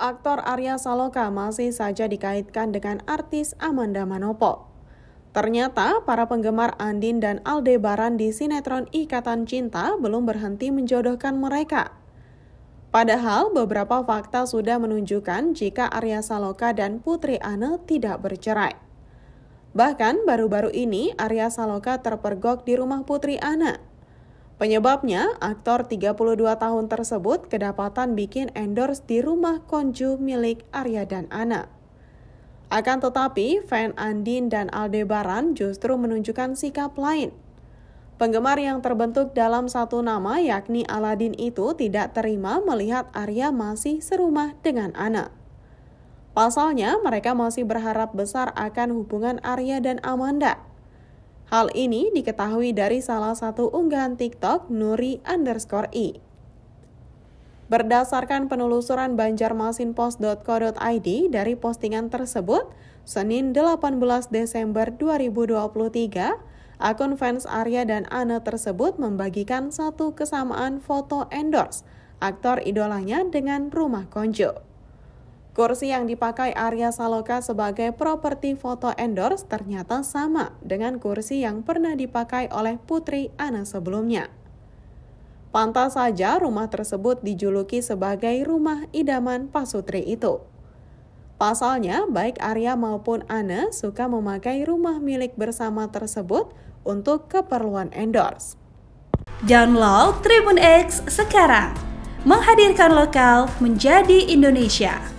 aktor Arya Saloka masih saja dikaitkan dengan artis Amanda Manopo. Ternyata, para penggemar Andin dan Aldebaran di sinetron Ikatan Cinta belum berhenti menjodohkan mereka. Padahal, beberapa fakta sudah menunjukkan jika Arya Saloka dan Putri Anne tidak bercerai. Bahkan, baru-baru ini Arya Saloka terpergok di rumah Putri Anne. Penyebabnya, aktor 32 tahun tersebut kedapatan bikin endorse di rumah konju milik Arya dan Ana. Akan tetapi, fan Andin dan Aldebaran justru menunjukkan sikap lain. Penggemar yang terbentuk dalam satu nama yakni Aladin itu tidak terima melihat Arya masih serumah dengan Ana. Pasalnya, mereka masih berharap besar akan hubungan Arya dan Amanda – Hal ini diketahui dari salah satu unggahan TikTok Nuri underscore I. Berdasarkan penelusuran banjarmasinpost.co.id dari postingan tersebut, Senin 18 Desember 2023, akun fans Arya dan Ana tersebut membagikan satu kesamaan foto endorse aktor idolanya dengan rumah konjo. Kursi yang dipakai Arya Saloka sebagai properti foto endorse ternyata sama dengan kursi yang pernah dipakai oleh Putri Ana sebelumnya. Pantas saja rumah tersebut dijuluki sebagai rumah idaman Pasutri itu. Pasalnya, baik Arya maupun Ana suka memakai rumah milik bersama tersebut untuk keperluan endorse. Download Tribun X sekarang, menghadirkan lokal menjadi Indonesia.